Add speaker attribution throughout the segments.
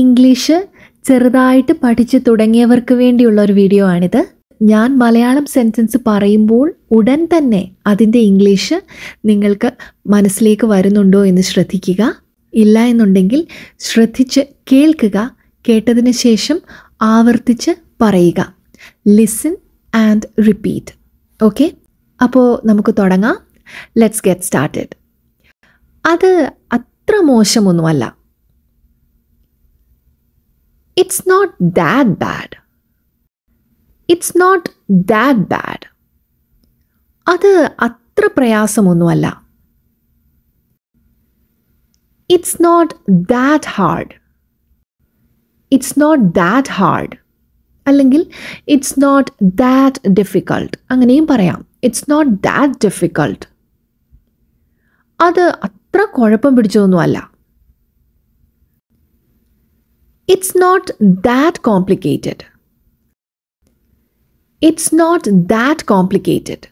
Speaker 1: English ചെറുതായിട്ട് പഠിച്ചു തുടങ്ങിയവർക്ക് വേണ്ടിയുള്ള ഒരു വീഡിയോ ആണിത് ഞാൻ മലയാളം സെൻറ്റൻസ് പറയുമ്പോൾ ഉടൻ തന്നെ അതിൻ്റെ ഇംഗ്ലീഷ് നിങ്ങൾക്ക് മനസ്സിലേക്ക് വരുന്നുണ്ടോ എന്ന് ശ്രദ്ധിക്കുക ഇല്ല എന്നുണ്ടെങ്കിൽ ശ്രദ്ധിച്ച് കേൾക്കുക കേട്ടതിന് ശേഷം ആവർത്തിച്ച് പറയുക ലിസൺ ആൻഡ് റിപ്പീറ്റ് ഓക്കെ അപ്പോൾ നമുക്ക് തുടങ്ങാം ലെറ്റ്സ് ഗെറ്റ് സ്റ്റാർട്ടഡ് അത് അത്ര മോശമൊന്നുമല്ല it's not that bad. It's not that bad അത് അത്ര പ്രയാസമൊന്നുമല്ല it's not that hard it's not that hard അല്ലെങ്കിൽ ഇറ്റ്സ് നോട്ട് ദാറ്റ് ഡിഫിക്കൾട്ട് അങ്ങനെയും പറയാം ഇറ്റ്സ് നോട്ട് ദാറ്റ് ഡിഫിക്കൾട്ട് അത് അത്ര കുഴപ്പം പിടിച്ചതൊന്നുമല്ല it's not that complicated. It's not that complicated.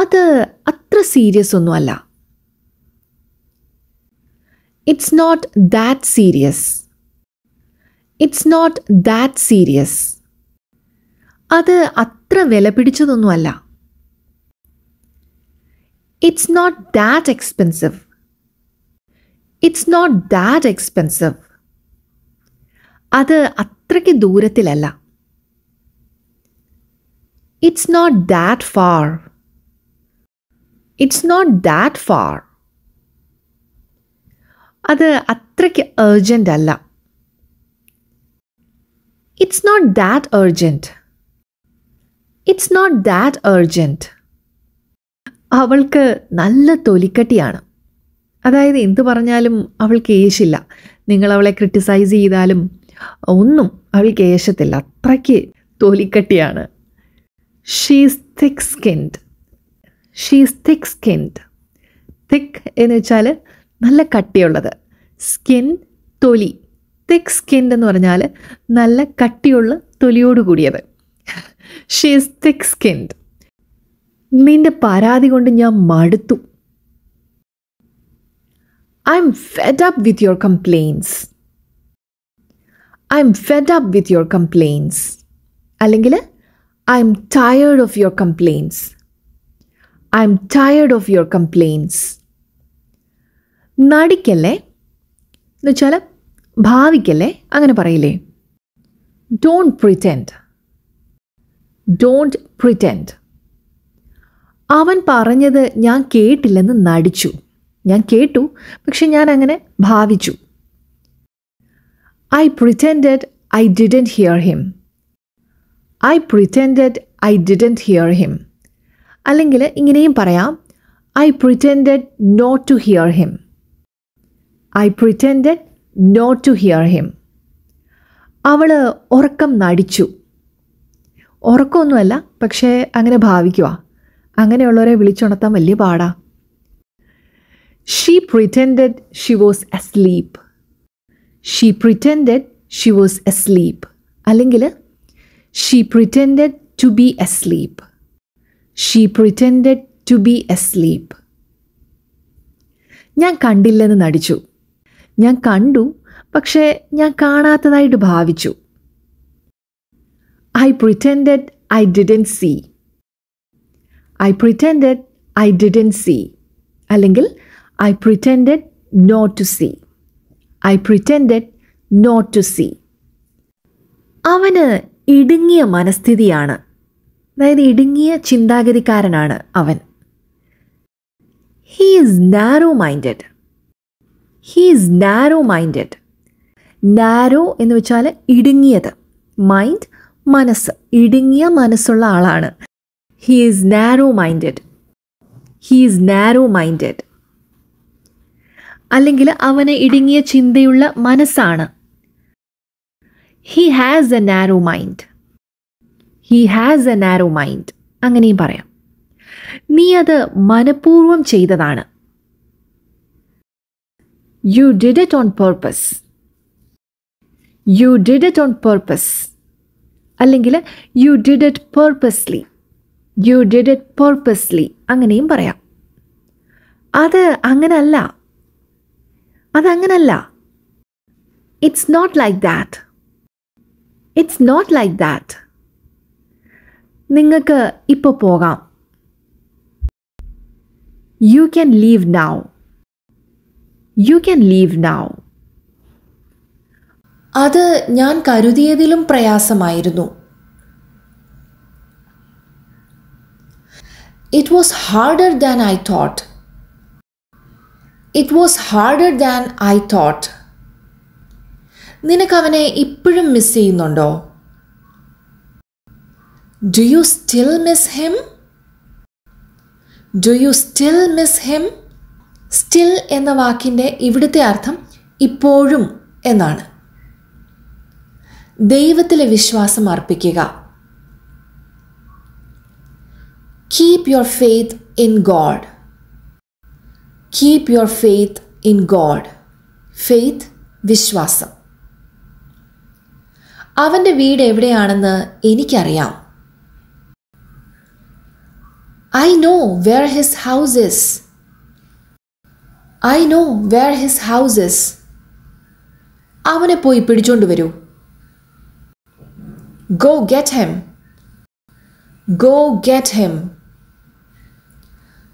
Speaker 1: അത് അത്ര സീരിയസ് ഒന്നുമല്ല it's not that serious it's not that serious അത് അത്ര വില പിടിച്ചതൊന്നുമല്ല it's not that expensive it's not that expensive അത് അത്രയ്ക്ക് ദൂരത്തിലല്ല it's not that far it's not that far അത് അത്രയ്ക്ക് ഏർജൻ്റ് അല്ല it's not that urgent it's not that urgent അവൾക്ക് നല്ല തൊലിക്കട്ടിയാണ് അതായത് എന്തു പറഞ്ഞാലും അവൾക്ക് ഏശില്ല നിങ്ങൾ അവളെ ക്രിട്ടിസൈസ് ചെയ്താലും ഒന്നും അവൾക്ക് ഏശത്തില്ല അത്രയ്ക്ക് തോലിക്കട്ടിയാണ് she's thick skinned she's thick skinned thick എന്ന് വെച്ചാൽ നല്ല കട്ടിയുള്ളത് സ്കിൻ തൊലി തിക് സ്കിൻഡ് എന്ന് പറഞ്ഞാൽ നല്ല കട്ടിയുള്ള തൊലിയോട് കൂടിയത് ഷീസ് തിക് സ്കിൻഡ് നിന്റെ പരാതി കൊണ്ട് ഞാൻ മടുത്തു I'm fed up with your complaints I'm fed up with your complaints അല്ലെങ്കിൽ I'm tired of your complaints I'm tired of your complaints നടിക്കല്ലേ എന്ന് വെച്ചാൽ ഭാവിക്കല്ലേ അങ്ങനെ പറയില്ലേ ഡോണ്ട് പ്രിറ്റൻഡ് ഡോണ്ട് പ്രിറ്റൻഡ് അവൻ പറഞ്ഞത് ഞാൻ കേട്ടില്ലെന്ന് നടിച്ചു ഞാൻ കേട്ടു പക്ഷെ ഞാൻ അങ്ങനെ ഭാവിച്ചു I pretended I didn't hear him. I pretended I didn't hear him അല്ലെങ്കിൽ ഇങ്ങനെയും പറയാം I pretended not to hear him I pretended not to hear him അവൾ ഉറക്കം നടിച്ചു ഉറക്കമൊന്നുമല്ല പക്ഷേ അങ്ങനെ ഭാവിക്കുക അങ്ങനെയുള്ളവരെ വിളിച്ചുണർത്താൻ വലിയ പാടാ she pretended she was asleep she pretend she was asleep അല്ലെങ്കിൽ she pretend to be asleep she pretend to be asleep ഞാൻ കണ്ടില്ലെന്ന് നടിച്ചു ഞാൻ കണ്ടു പക്ഷേ ഞാൻ കാണാത്തതായിട്ട് ഭാവിച്ചു I pretend I didn't see I pretend I didn't see അല്ലെങ്കിൽ I pretend not to see I pretend not to see അവന് ഇടുങ്ങിയ മനസ്ഥിതിയാണ് അതായത് ഇടുങ്ങിയ ചിന്താഗതിക്കാരനാണ് അവൻ he is narrow minded he is narrow minded narrow എന്ന് വെച്ചാൽ ഇടുങ്ങിയത് മൈൻഡ് മനസ്സ് ഇടുങ്ങിയ മനസ്സുള്ള ആളാണ് he is narrow minded he is narrow minded അല്ലെങ്കിൽ അവന് ഇടുങ്ങിയ ചിന്തയുള്ള മനസ്സാണ് he has a narrow mind he has a narrow mind അങ്ങനെയും പറയാം നീ അത് മനഃപൂർവം ചെയ്തതാണ് you did it on purpose you did it on purpose അല്ലെങ്കിൽ you did it purposely you did it purposely അങ്ങനെയും പറയാം അത് അങ്ങനല്ല അതങ്ങനല്ല it's not like that it's not like that നിങ്ങൾക്ക് ഇപ്പോൾ പോകാം you can leave now you can leave now അത് ഞാൻ കരുതിയതിലും പ്രയാസമായിരുന്നു it was harder than I thought it was harder than I thought നിനക്ക് അവനെ ഇപ്പോഴും മിസ് ചെയ്യുന്നുണ്ടോ do you still miss him do you still miss him still എന്ന വാക്കിൻ്റെ ഇവിടുത്തെ അർത്ഥം ഇപ്പോഴും എന്നാണ് ദൈവത്തിലെ വിശ്വാസം അർപ്പിക്കുക keep your faith in God keep your faith in God faith വിശ്വാസം അവൻ്റെ വീട് എവിടെയാണെന്ന് എനിക്കറിയാം I know where his houses I know where his houses അവനെ പോയി പിടിച്ചോണ്ട് വരൂ go get him go get him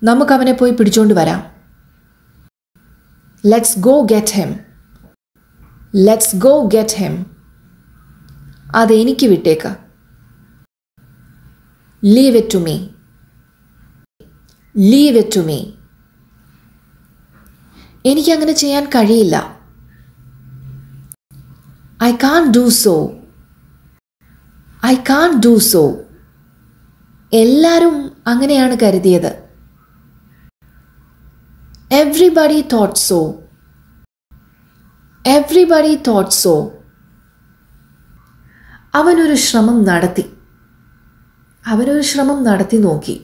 Speaker 1: നമുക്കവനെ പോയി പിടിച്ചോണ്ട് വരാം let's go get him let's go get him അതെനിക്ക് വിട്ടേക്ക leave it to me leave it to me എനിക്കങ്ങനെ ചെയ്യാൻ കഴിയില്ല I can't do so I can't do so എല്ലാവരും അങ്ങനെയാണ് കരുതിയത് Everybody thought so. Everybody thought so. അവനൊരു ശ്രമം നടത്തി അവനൊരു ശ്രമം നടത്തി നോക്കി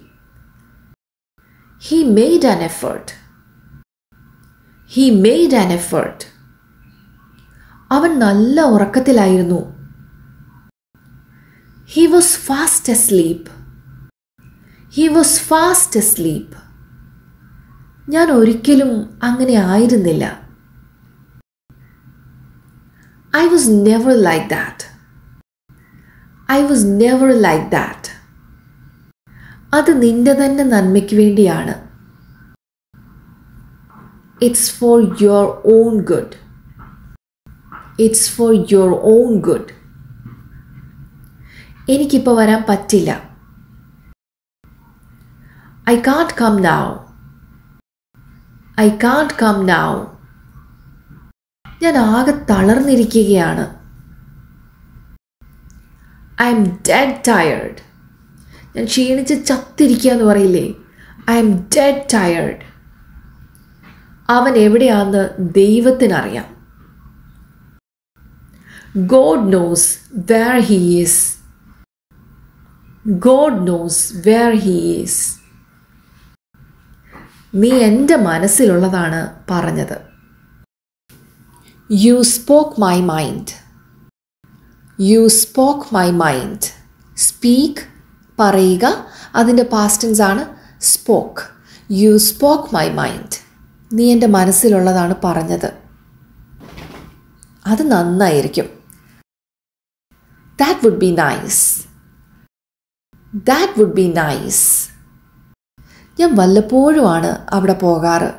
Speaker 1: he made an effort he made an effort അവൻ നല്ല ഉറക്കത്തിലായിരുന്നു he was fast asleep he was fast asleep ഞാൻ ഒരിക്കലും അങ്ങനെ ആയിരുന്നില്ല I was never like that I was never like that അത് നിന്റെ തന്നെ നന്മയ്ക്ക് വേണ്ടിയാണ് it's for your own good it's for your own good എനിക്കിപ്പോൾ വരാൻ പറ്റില്ല I can't come now I can't come now ഞാൻ ആകെ തളർന്നിരിക്കുകയാണ് ഐ എം ഡെഡ് ടയേർഡ് ഞാൻ ക്ഷീണിച്ച് ചത്തിരിക്കുക എന്ന് പറയില്ലേ ഐ എം ഡെഡ് ടയേർഡ് അവൻ എവിടെയാണെന്ന് ദൈവത്തിനറിയാം God knows where he's God knows where he's നീ എൻ്റെ മനസ്സിലുള്ളതാണ് പറഞ്ഞത് you spoke my mind you spoke my mind speak പറയുക അതിൻ്റെ പാസ്റ്റൻസ് ആണ് spoke you spoke my mind നീ എൻ്റെ മനസ്സിലുള്ളതാണ് പറഞ്ഞത് അത് നന്നായിരിക്കും that would be nice that would be nice ഞാൻ വല്ലപ്പോഴുമാണ് അവിടെ പോകാറ്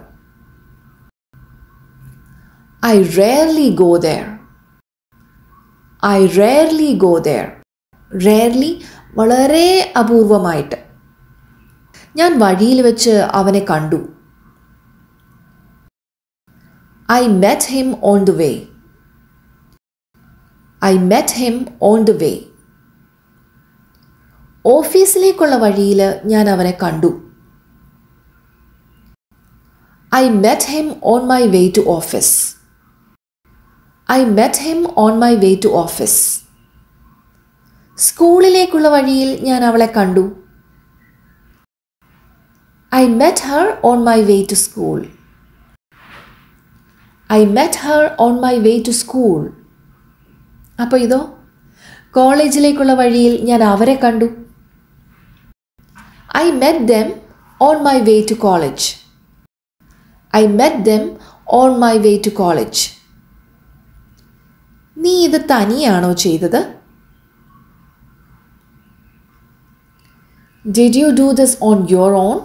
Speaker 1: I rarely go there I rarely go there rarely വളരെ അപൂർവമായിട്ട് ഞാൻ വഴിയിൽ വെച്ച് അവനെ കണ്ടു I met him on the way I met him on the way ഓഫീസിലേക്കുള്ള വഴിയിൽ ഞാൻ അവനെ കണ്ടു I met him on my way to office. I met him on my way to office. സ്കൂളിലേക്കുള്ള വഴിയിൽ ഞാൻ അവളെ കണ്ടു I met her on my way to school I met her on my way to school അപ്പോൾ ഇതോ കോളേജിലേക്കുള്ള വഴിയിൽ ഞാൻ അവരെ കണ്ടു I met them on my way to college I met them on my way to college. നീ ഇത് തനിയാണോ ചെയ്തത് Did you do this on your own?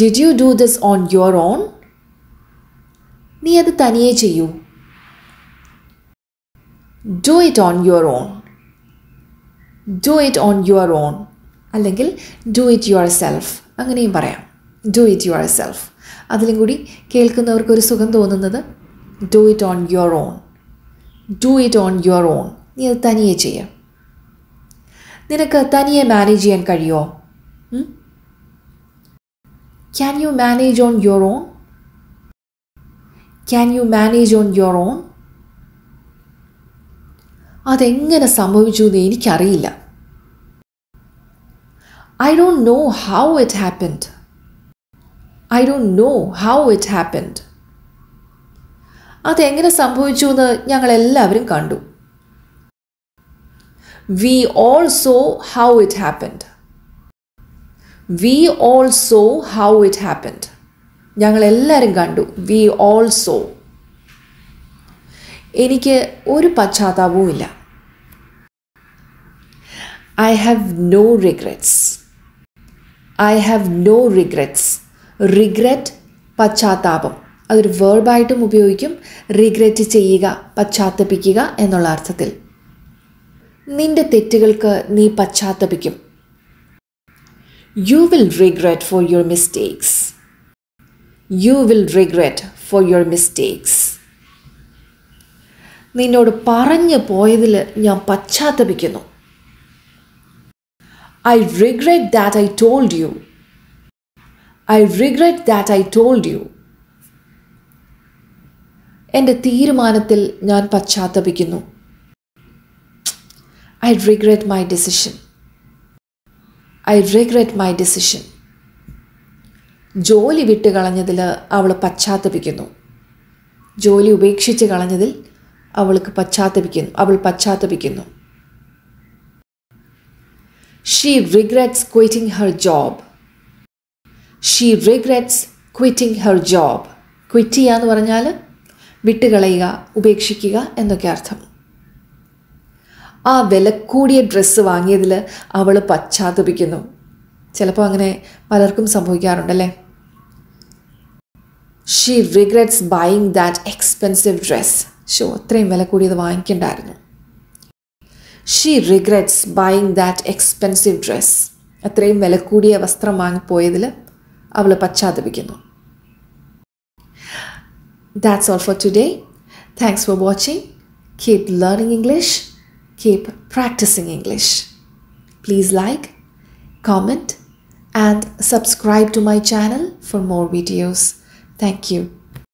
Speaker 1: Did you do this on your own? നീ അത് തനിയെ ചെയ്യൂ do it on your own do it on your own അല്ലെങ്കിൽ do it yourself അങ്ങനെയും പറയാം ഡു ഇറ്റ് യുവർ സെൽഫ് അതിലും കൂടി കേൾക്കുന്നവർക്കൊരു സുഖം തോന്നുന്നത് do it on your own do it on your own നീ അത് തനിയെ ചെയ്യുക നിനക്ക് തനിയെ മാനേജ് ചെയ്യാൻ കഴിയുമോ can you manage on your own can you manage on your own അതെങ്ങനെ സംഭവിച്ചു എന്ന് എനിക്കറിയില്ല I don't know how it happened I do know how it happened അതെങ്ങനെ സംഭവിച്ചു എന്ന് ഞങ്ങളെല്ലാവരും കണ്ടു we all saw how it happened we all saw how it happened ഞങ്ങളെല്ലാവരും കണ്ടു വി ഓൾ സോ എനിക്ക് ഒരു പശ്ചാത്താപവുമില്ല I have no regrets I have no regrets regret പശ്ചാത്താപം അതൊരു വേർബായിട്ടും ഉപയോഗിക്കും റിഗ്രറ്റ് ചെയ്യുക പശ്ചാത്തപിക്കുക എന്നുള്ള അർത്ഥത്തിൽ നിന്റെ തെറ്റുകൾക്ക് നീ പശ്ചാത്തപിക്കും you will regret for your mistakes you will regret for your mistakes നിന്നോട് പറഞ്ഞു പോയതിൽ ഞാൻ പശ്ചാത്തപിക്കുന്നു I regret that I told you I regret that I told you എൻ്റെ തീരുമാനത്തിൽ ഞാൻ പശ്ചാത്തപിക്കുന്നു I regret my decision I regret my decision ജോലി വിട്ട് കളഞ്ഞതിൽ അവൾ പശ്ചാത്തപിക്കുന്നു ജോലി ഉപേക്ഷിച്ച് കളഞ്ഞതിൽ അവൾക്ക് പശ്ചാത്തപിക്കുന്നു അവൾ പശ്ചാത്തപിക്കുന്നു she regrets quitting her job she regrets quitting her job quit ചെയ്യുക എന്ന് പറഞ്ഞാൽ വിട്ടുകളയുക ഉപേക്ഷിക്കുക എന്നൊക്കെ അർത്ഥം ആ വിലക്കൂടിയ ഡ്രസ്സ് വാങ്ങിയതിൽ അവൾ പശ്ചാത്തപിക്കുന്നു ചിലപ്പോൾ അങ്ങനെ പലർക്കും സംഭവിക്കാറുണ്ടല്ലേ she regrets buying that expensive dress so അത്രയും വില കൂടിയത് വാങ്ങിക്കണ്ടായിരുന്നു she regrets buying that expensive dress അത്രയും വില കൂടിയ വസ്ത്രം വാങ്ങിപ്പോയതിൽ അവൾ പശ്ചാത്തപിക്കുന്നു that's all for today thanks for watching keep learning English keep practising English please like comment and subscribe to my channel for more videos. Thank you.